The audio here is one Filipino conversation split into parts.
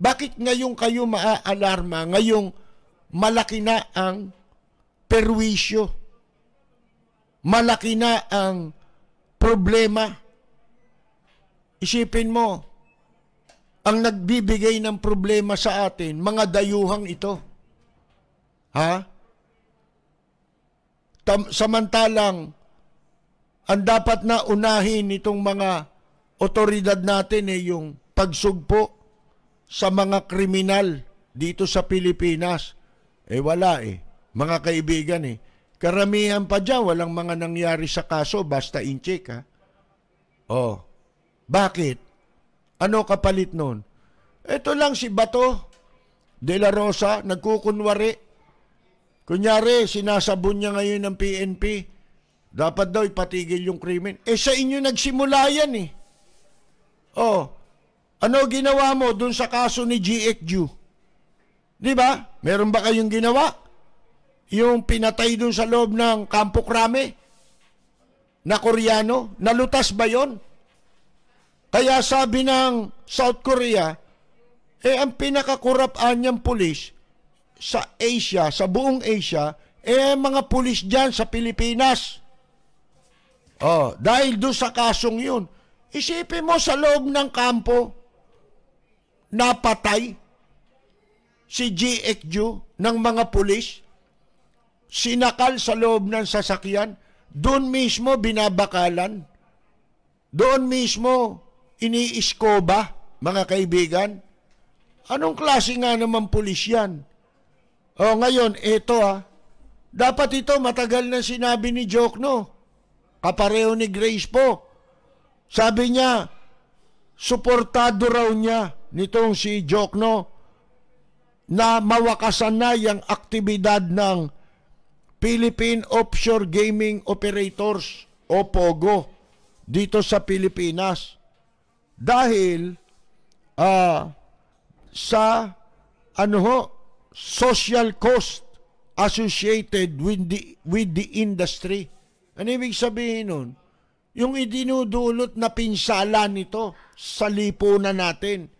Bakit ngayon kayo maaalarma ngayong malaki na ang perwisyo? Malaki na ang problema? Isipin mo, ang nagbibigay ng problema sa atin, mga dayuhang ito. Ha? Tam- samantalang, ang dapat na unahin itong mga otoridad natin eh, yung pagsugpo sa mga kriminal dito sa Pilipinas? Eh wala eh, mga kaibigan eh. Karamihan pa dyan, walang mga nangyari sa kaso, basta incheck ha. Oh, bakit? Ano kapalit nun? Ito lang si Bato De La Rosa, nagkukunwari. Kunyari, sinasabon niya ngayon ng PNP. Dapat daw ipatigil yung krimen. Eh sa inyo nagsimula yan eh. Oh, ano ginawa mo dun sa kaso ni GXU? Di ba? Meron ba kayong ginawa? Yung pinatay dun sa loob ng Kampo Krame na Koreano, nalutas ba yon? Kaya sabi ng South Korea, eh ang pinakakurapaan niyang pulis sa Asia, sa buong Asia, eh mga pulis dyan sa Pilipinas. Oh, dahil doon sa kasong yun, isipin mo sa loob ng kampo, napatay si GXU ng mga pulis, sinakal sa loob ng sasakyan, doon mismo binabakalan, doon mismo iniiskoba, mga kaibigan. Anong klase nga naman pulis yan? O ngayon, eto ah, dapat ito matagal na sinabi ni Jokno, kapareho ni Grace po. Sabi niya, suportado raw niya nitong si Jokno na mawakasan na yung aktibidad ng Philippine Offshore Gaming Operators o POGO dito sa Pilipinas dahil uh, sa ano ho, social cost associated with the, with the industry. Ano ibig sabihin nun? Yung idinudulot na pinsala nito sa lipunan natin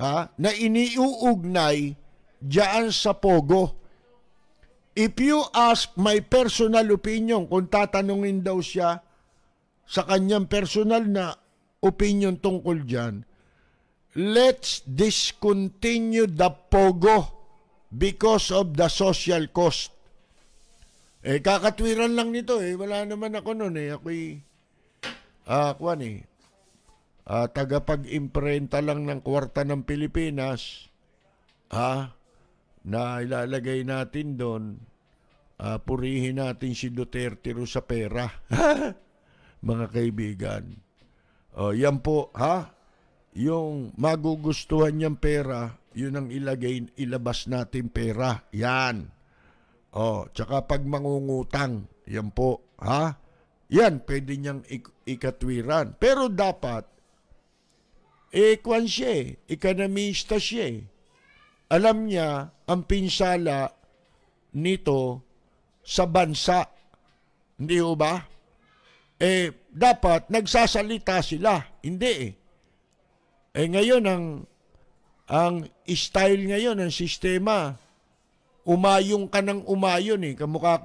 ha, na iniuugnay diyan sa Pogo. If you ask my personal opinion, kung tatanungin daw siya sa kanyang personal na opinion tungkol diyan, let's discontinue the Pogo because of the social cost. Eh, kakatwiran lang nito eh. Wala naman ako noon eh. Ako'y, ah, uh, kwan eh uh, tagapag-imprenta lang ng kwarta ng Pilipinas, ha, na ilalagay natin doon, uh, purihin natin si Duterte ro sa pera. Mga kaibigan. O, uh, yan po, ha? Yung magugustuhan niyang pera, yun ang ilagay, ilabas natin pera. Yan. Oh, tsaka pag mangungutang, yan po, ha? Yan, pwede niyang ik- ikatwiran. Pero dapat, eh, kwan siya eh, ekonomista siya eh. Alam niya ang pinsala nito sa bansa. Hindi ho ba? Eh, dapat nagsasalita sila. Hindi eh. Eh ngayon ang ang style ngayon ng sistema umayong ka ng umayon eh kamukha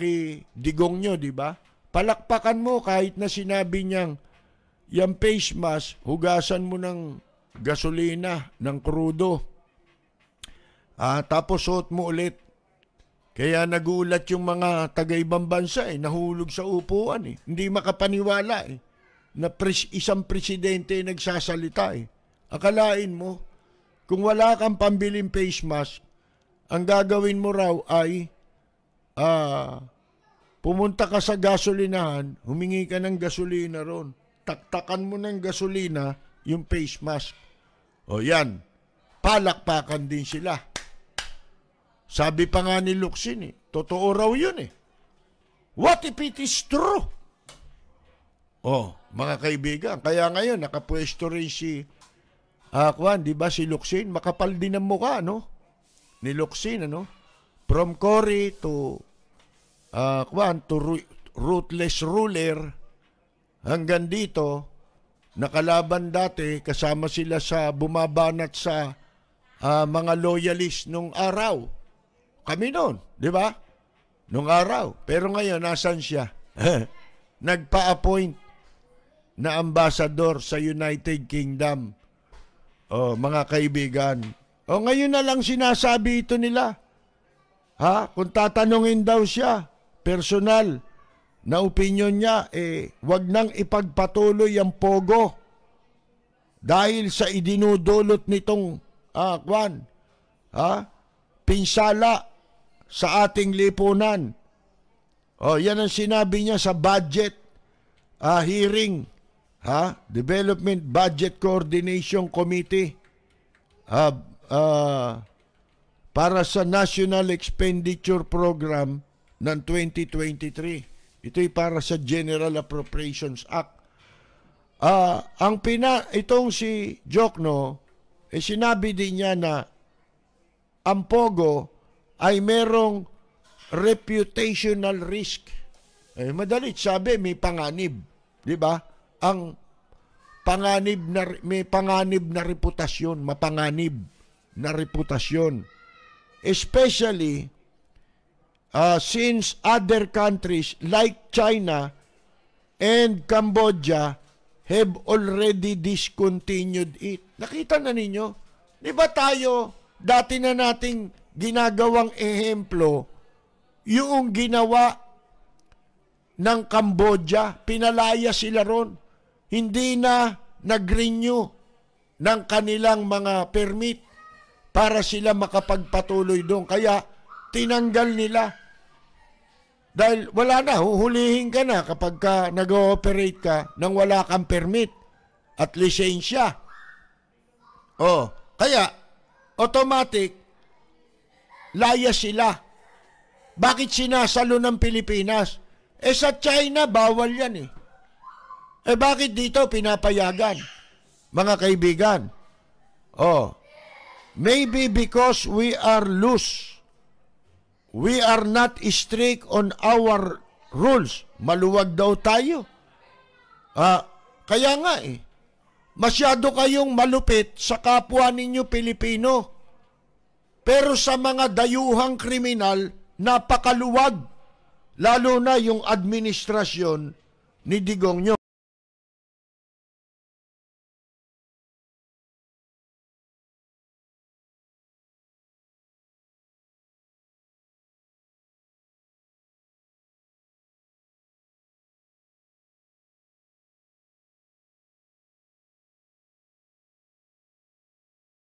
digong nyo di ba palakpakan mo kahit na sinabi niyang yung face mask hugasan mo ng gasolina, ng krudo. Ah, tapos suot mo ulit. Kaya nagulat yung mga taga-ibang bansa eh, nahulog sa upuan eh. Hindi makapaniwala eh, na pres- isang presidente nagsasalita eh. Akalain mo, kung wala kang pambiling face mask, ang gagawin mo raw ay ah, pumunta ka sa gasolinahan, humingi ka ng gasolina ron, taktakan mo ng gasolina yung face mask. O yan, palakpakan din sila. Sabi pa nga ni Luxin eh, totoo raw yun eh. What if it is true? Oh, mga kaibigan, kaya ngayon nakapwesto rin si ah, Kwan, di ba si Luxin? Makapal din ang mukha, no? Ni Luxin, ano? From Cory to ah, Kwan, to ruthless ruler hanggang dito, nakalaban dati kasama sila sa bumabanat sa uh, mga loyalist nung araw. Kami noon, di ba? Nung araw. Pero ngayon, nasaan siya? Nagpa-appoint na ambassador sa United Kingdom. Oh, mga kaibigan. Oh, ngayon na lang sinasabi ito nila. Ha? Kung tatanungin daw siya, personal, na opinion niya, eh, wag nang ipagpatuloy ang pogo dahil sa idinudulot nitong ah, kwan, ha pinsala sa ating lipunan. oh, yan ang sinabi niya sa budget ah, hearing, ha? Development Budget Coordination Committee ah, ah, para sa National Expenditure Program ng 2023. Ito'y para sa General Appropriations Act. Uh, ang pina, itong si Jokno, eh sinabi din niya na ang Pogo ay merong reputational risk. Eh, madali sabi, may panganib. Di ba? Ang panganib na, may panganib na reputasyon, mapanganib na reputasyon. Especially uh, since other countries like China and Cambodia have already discontinued it. Nakita na ninyo? Di ba tayo, dati na nating ginagawang ehemplo, yung ginawa ng Cambodia, pinalaya sila ron. Hindi na nag-renew ng kanilang mga permit para sila makapagpatuloy doon. Kaya tinanggal nila. Dahil wala na, huhulihin ka na kapag ka nag-ooperate ka nang wala kang permit at lisensya. Oh, kaya automatic laya sila. Bakit sinasalo ng Pilipinas? Eh sa China bawal 'yan eh. Eh bakit dito pinapayagan? Mga kaibigan. Oh. Maybe because we are loose we are not strict on our rules. Maluwag daw tayo. Ah, kaya nga eh, masyado kayong malupit sa kapwa ninyo Pilipino. Pero sa mga dayuhang kriminal, napakaluwag. Lalo na yung administrasyon ni Digong nyo.